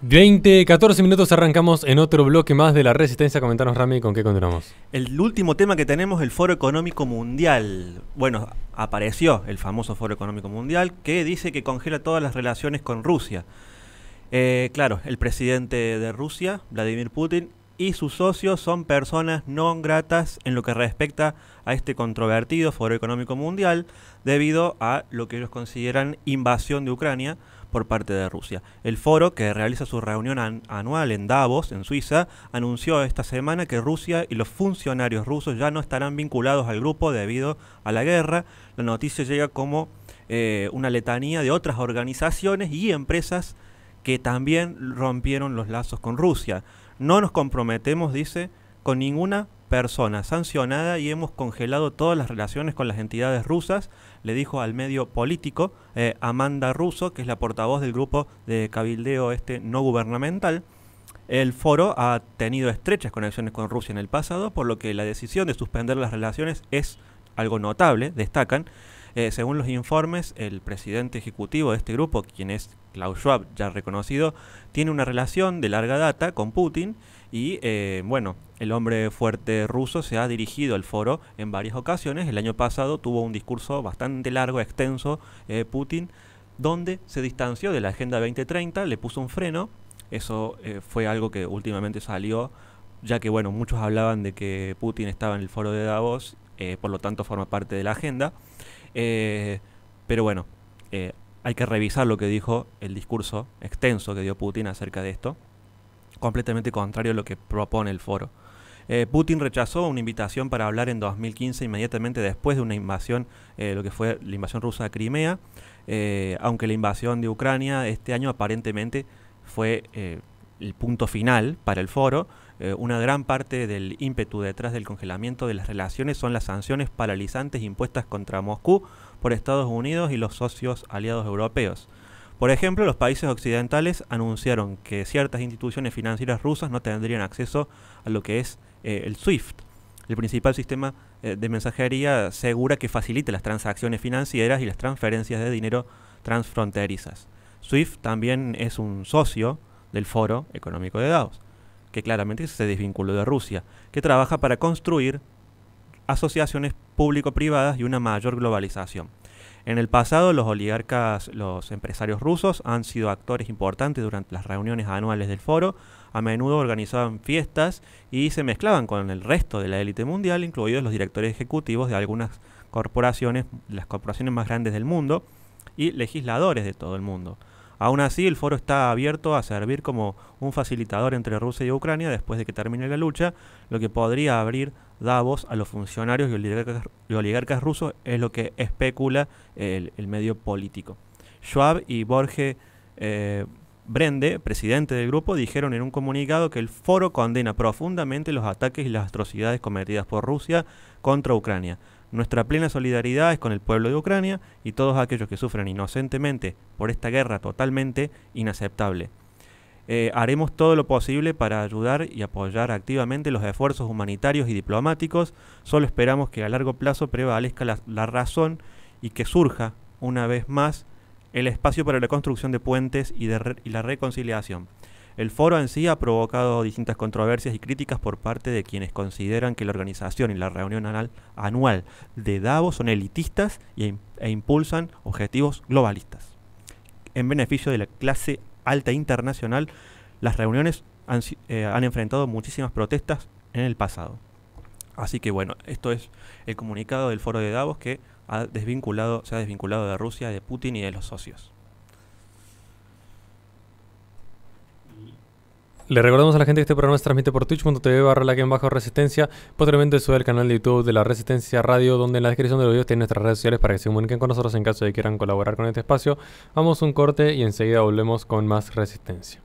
20, 14 minutos arrancamos en otro bloque más de la Resistencia. Comentanos, Rami, con qué continuamos. El último tema que tenemos, el Foro Económico Mundial. Bueno, apareció el famoso Foro Económico Mundial que dice que congela todas las relaciones con Rusia. Eh, claro, el presidente de Rusia, Vladimir Putin, y sus socios son personas no gratas en lo que respecta a este controvertido Foro Económico Mundial debido a lo que ellos consideran invasión de Ucrania por parte de Rusia. El foro, que realiza su reunión anual en Davos, en Suiza, anunció esta semana que Rusia y los funcionarios rusos ya no estarán vinculados al grupo debido a la guerra. La noticia llega como eh, una letanía de otras organizaciones y empresas que también rompieron los lazos con Rusia. No nos comprometemos, dice, con ninguna persona sancionada y hemos congelado todas las relaciones con las entidades rusas, le dijo al medio político eh, Amanda Russo, que es la portavoz del grupo de cabildeo este no gubernamental. El foro ha tenido estrechas conexiones con Rusia en el pasado, por lo que la decisión de suspender las relaciones es algo notable, destacan. Eh, según los informes, el presidente ejecutivo de este grupo, quien es Klaus Schwab, ya reconocido, tiene una relación de larga data con Putin y eh, bueno, el hombre fuerte ruso se ha dirigido al foro en varias ocasiones. El año pasado tuvo un discurso bastante largo, extenso, eh, Putin, donde se distanció de la Agenda 2030, le puso un freno. Eso eh, fue algo que últimamente salió, ya que bueno, muchos hablaban de que Putin estaba en el foro de Davos, por lo tanto forma parte de la agenda. pero bueno, hay que revisar lo que dijo el discurso extenso que dio Putin acerca de esto completamente contrario a lo que propone el foro. Eh, Putin rechazó una invitación para hablar en 2015 inmediatamente después de una invasión, eh, lo que fue la invasión rusa de Crimea, eh, aunque la invasión de Ucrania este año aparentemente fue el punto final para el foro. una gran parte del ímpetu detrás del congelamiento de las relaciones son las sanciones paralizantes impuestas contra Moscú por Estados Unidos y los socios aliados europeos. Por ejemplo, los países occidentales anunciaron que ciertas instituciones financieras rusas no tendrían acceso a lo que es eh, el SWIFT, el principal sistema eh, de mensajería segura que facilita las transacciones financieras y las transferencias de dinero transfronterizas. SWIFT también es un socio del Foro Económico de Daos, que claramente se desvinculó de Rusia, que trabaja para construir asociaciones público-privadas y una mayor globalización. En el pasado, los oligarcas, los empresarios rusos, han sido actores importantes durante las reuniones anuales del foro. A menudo organizaban fiestas y se mezclaban con el resto de la élite mundial, incluidos los directores ejecutivos de algunas corporaciones, las corporaciones más grandes del mundo, y legisladores de todo el mundo. Aún así, el foro está abierto a servir como un facilitador entre Rusia y Ucrania después de que termine la lucha, lo que podría abrir voz a los funcionarios y oligarcas, rusos, es lo que especula el, medio político. Schwab y Borge eh, Brende, presidente del grupo, dijeron en un comunicado que el foro condena profundamente los ataques y las atrocidades cometidas por Rusia contra Ucrania. Nuestra plena solidaridad es con el pueblo de Ucrania y todos aquellos que sufren inocentemente por esta guerra totalmente inaceptable. Eh, haremos todo lo posible para ayudar y apoyar activamente los esfuerzos humanitarios y diplomáticos. Solo esperamos que a largo plazo prevalezca la, razón y que surja, una vez más, el espacio para la construcción de puentes y, de y la reconciliación. El foro en sí ha provocado distintas controversias y críticas por parte de quienes consideran que la organización y la reunión anual, de Davos son elitistas e, e, impulsan objetivos globalistas en beneficio de la clase alta internacional, las reuniones eh, han, enfrentado muchísimas protestas en el pasado. Así que bueno, esto es el comunicado del foro de Davos que ha desvinculado, se ha desvinculado de Rusia, de Putin y de los socios. Le recordamos a la gente que este programa se transmite por twitch.tv barra la que en bajo resistencia. Posteriormente sube al canal de YouTube de la Resistencia Radio, donde en la descripción de los videos tienen nuestras redes sociales para que se comuniquen con nosotros en caso de que quieran colaborar con este espacio. Vamos un corte y enseguida volvemos con más resistencia.